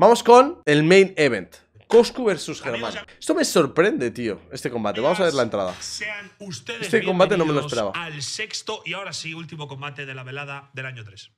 Vamos con el main event. Coscu versus Germán. Esto me sorprende, tío, este combate. Vamos a ver la entrada. este combate no me lo esperaba. Al sexto y ahora sí, último combate de la velada del año 3.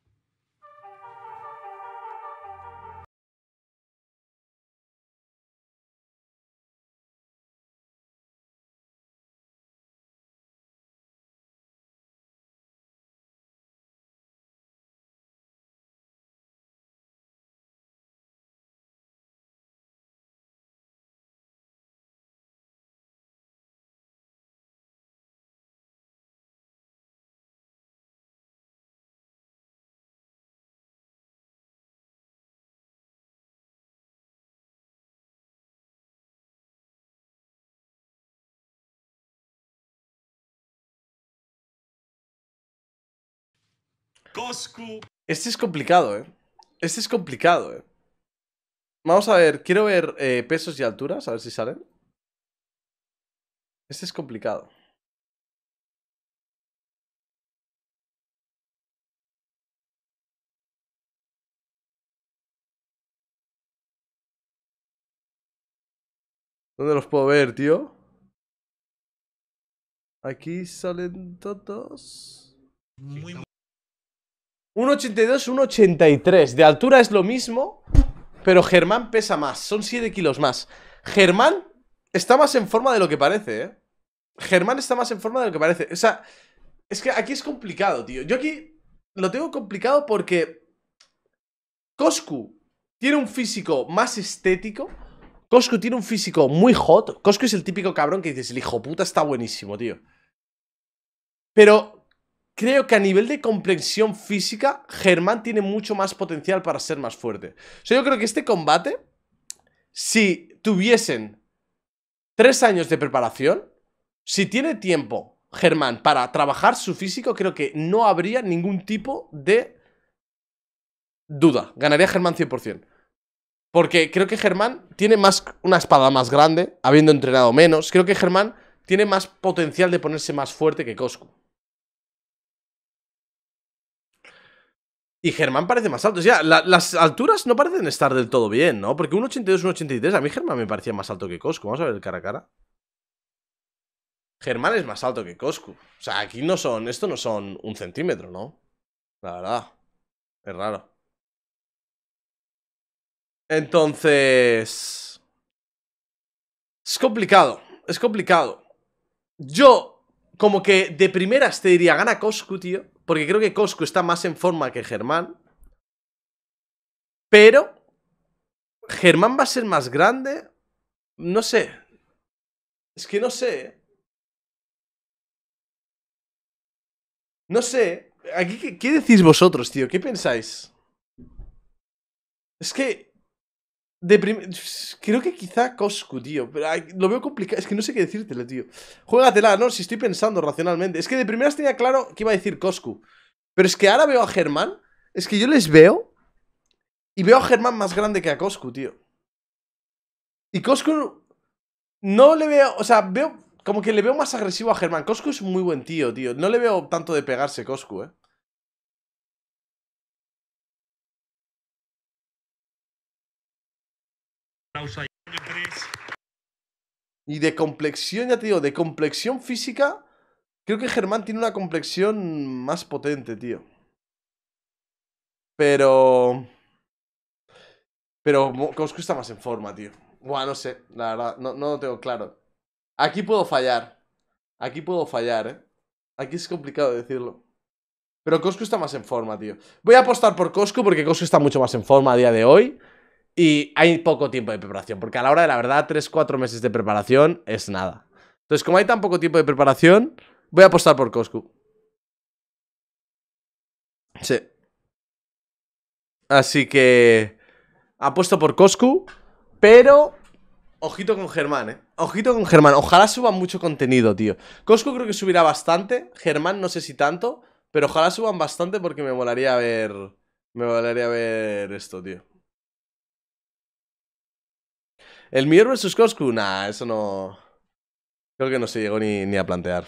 Coscu. Este es complicado, ¿eh? Este es complicado, ¿eh? Vamos a ver, quiero ver eh, pesos y alturas, a ver si salen. Este es complicado. ¿Dónde los puedo ver, tío? Aquí salen todos. muy 1,82, 1,83. De altura es lo mismo, pero Germán pesa más. Son 7 kilos más. Germán está más en forma de lo que parece, ¿eh? Germán está más en forma de lo que parece. O sea, es que aquí es complicado, tío. Yo aquí lo tengo complicado porque Coscu tiene un físico más estético. Coscu tiene un físico muy hot. Coscu es el típico cabrón que dices, el hijo puta está buenísimo, tío. Pero creo que a nivel de comprensión física, Germán tiene mucho más potencial para ser más fuerte. O sea, yo creo que este combate, si tuviesen tres años de preparación, si tiene tiempo Germán para trabajar su físico, creo que no habría ningún tipo de duda. Ganaría Germán 100%. Porque creo que Germán tiene más una espada más grande, habiendo entrenado menos. Creo que Germán tiene más potencial de ponerse más fuerte que Coscu. Y Germán parece más alto. O sea, las alturas no parecen estar del todo bien, ¿no? Porque un 82, A mí Germán me parecía más alto que Cosco. Vamos a ver el cara a cara. Germán es más alto que Cosco. O sea, aquí no son. Esto no son un centímetro, ¿no? La verdad. Es raro. Entonces. Es complicado. Es complicado. Yo, como que de primeras te diría, gana Coscu, tío porque creo que Cosco está más en forma que Germán. Pero Germán va a ser más grande. No sé. Es que no sé. No sé. Aquí, ¿Qué decís vosotros, tío? ¿Qué pensáis? Es que de Creo que quizá Coscu, tío. Pero lo veo complicado. Es que no sé qué decírtelo, tío. Juégatela, ¿no? Si estoy pensando racionalmente. Es que de primeras tenía claro que iba a decir Coscu. Pero es que ahora veo a Germán. Es que yo les veo. Y veo a Germán más grande que a Coscu, tío. Y Coscu. No le veo. O sea, veo. Como que le veo más agresivo a Germán. Coscu es un muy buen tío, tío. No le veo tanto de pegarse Coscu, eh. Y de complexión, ya te digo, de complexión física, creo que Germán tiene una complexión más potente, tío. Pero... Pero cosco está más en forma, tío. Buah, no sé, la verdad, no, no lo tengo claro. Aquí puedo fallar. Aquí puedo fallar, ¿eh? Aquí es complicado decirlo. Pero cosco está más en forma, tío. Voy a apostar por cosco porque cosco está mucho más en forma a día de hoy. Y hay poco tiempo de preparación, porque a la hora de la verdad, 3-4 meses de preparación es nada. Entonces, como hay tan poco tiempo de preparación, voy a apostar por Coscu. Sí. Así que apuesto por Coscu, pero ojito con Germán, eh. Ojito con Germán. Ojalá suban mucho contenido, tío. Coscu creo que subirá bastante, Germán no sé si tanto, pero ojalá suban bastante porque me molaría ver me molaría ver esto, tío. El Mier vs. Coscu, nah, eso no. Creo que no se llegó ni, a plantear.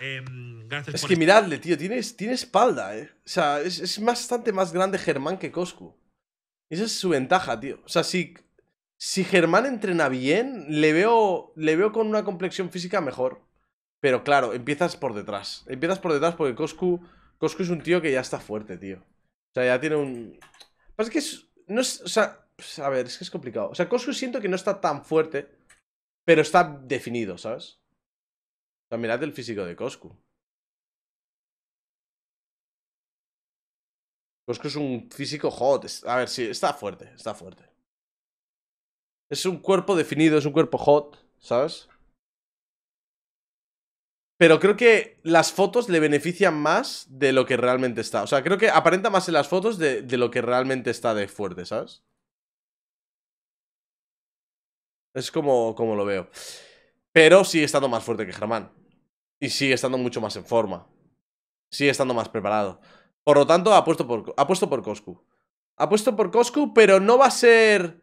Em, es que miradle, tío, tiene, tiene espalda, eh. O sea, es, bastante más grande Germán que Coscu. Esa es su ventaja, tío. O sea, si, si Germán entrena bien, le veo, le veo con una complexión física mejor. Pero claro, empiezas por detrás. Empiezas por detrás porque Coscu, Coscu es un tío que ya está fuerte, tío. O sea, ya tiene un... Pues que es... es, o sea, pues, a ver, es que es complicado. O sea, Coscu siento que no está tan fuerte, pero está definido, ¿sabes? O sea, mirad el físico de Coscu. Coscu es un físico hot. A ver, sí, está fuerte, está fuerte. Es un cuerpo definido, es un cuerpo hot, ¿sabes? Pero creo que las fotos le benefician más de lo que realmente está. O sea, creo que aparenta más en las fotos de, lo que realmente está de fuerte, ¿sabes? Es como, como lo veo. Pero sigue estando más fuerte que Germán. Y sigue estando mucho más en forma. Sigue estando más preparado. Por lo tanto, apuesto por, apuesto por Coscu. Apuesto por Coscu, pero no va a ser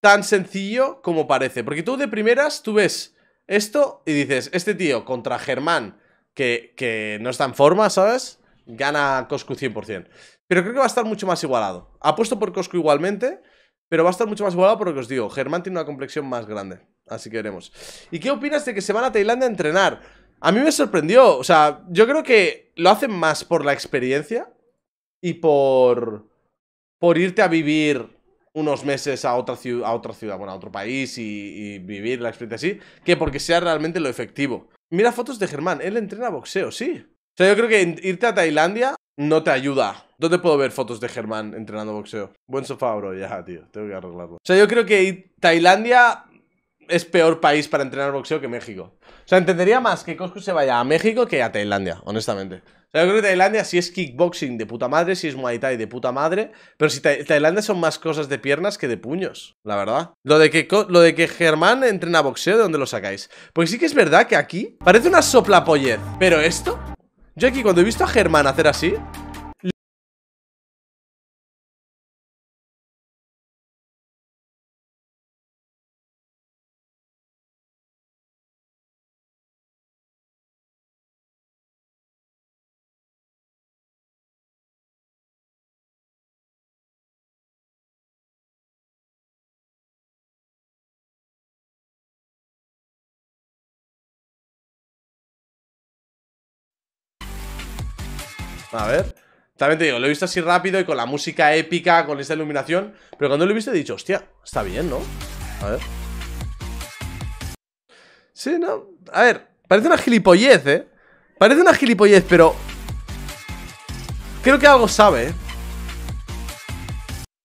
tan sencillo como parece. Porque tú de primeras, tú ves esto y dices, este tío contra Germán, que, no está en forma, ¿sabes? Gana Coscu 100%. Pero creo que va a estar mucho más igualado. Apuesto por Coscu igualmente, pero va a estar mucho más igualado porque os digo. Germán tiene una complexión más grande, así que veremos. ¿Y qué opinas de que se van a Tailandia a entrenar? A mí me sorprendió, o sea, yo creo que lo hacen más por la experiencia y por por irte a vivir unos meses a otra, ciudad, a otra ciudad, bueno, a otro país y, vivir la experiencia así, que porque sea realmente lo efectivo. Mira fotos de Germán, él entrena boxeo, sí. O sea, yo creo que irte a Tailandia no te ayuda. ¿Dónde puedo ver fotos de Germán entrenando boxeo? Buen sofá, bro, ya, tío, tengo que arreglarlo. O sea, yo creo que Tailandia es peor país para entrenar boxeo que México. O sea, entendería más que Coscu se vaya a México que a Tailandia, honestamente. O sea, yo creo que Tailandia sí es kickboxing de puta madre, si es Muay Thai de puta madre, pero si Tailandia son más cosas de piernas que de puños, la verdad. Lo de, que lo de que Germán entrena boxeo, ¿de dónde lo sacáis? Porque sí que es verdad que aquí parece una sopla soplapollez, pero esto... Yo aquí cuando he visto a Germán hacer así, A ver. También te digo, lo he visto así rápido y con la música épica, con esta iluminación. Pero cuando lo he visto he dicho, hostia, está bien, ¿no? A ver. Sí, ¿no? A ver, parece una gilipollez, ¿eh? Parece una gilipollez, pero... Creo que algo sabe, ¿eh?